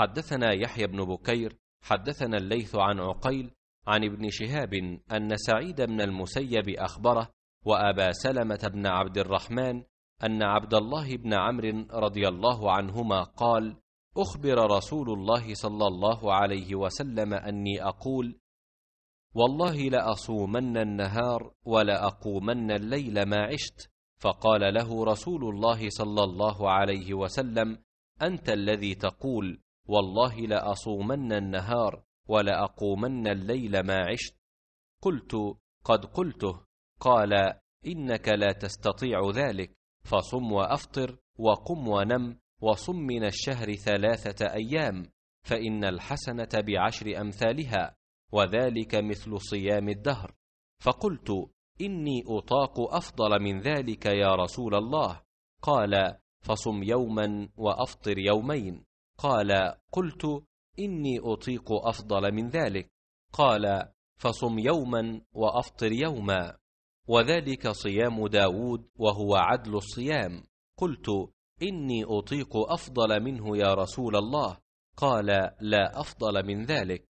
حدثنا يحيى بن بكير حدثنا الليث عن عقيل عن ابن شهاب أن سعيد بن المسيب أخبره وأبا سلمة بن عبد الرحمن أن عبد الله بن عمرو رضي الله عنهما قال: أخبر رسول الله صلى الله عليه وسلم أني أقول: والله لأصومن النهار ولأقومن الليل ما عشت، فقال له رسول الله صلى الله عليه وسلم: أنت الذي تقول والله لأصومن النهار ولأقومن الليل ما عشت قلت قد قلته قال إنك لا تستطيع ذلك فصم وأفطر وقم ونم وصم من الشهر ثلاثة أيام فإن الحسنة بعشر أمثالها وذلك مثل صيام الدهر فقلت إني أطاق أفضل من ذلك يا رسول الله قال فصم يوما وأفطر يومين قال قلت إني أطيق أفضل من ذلك قال فصم يوما وأفطر يوما وذلك صيام داود وهو عدل الصيام قلت إني أطيق أفضل منه يا رسول الله قال لا أفضل من ذلك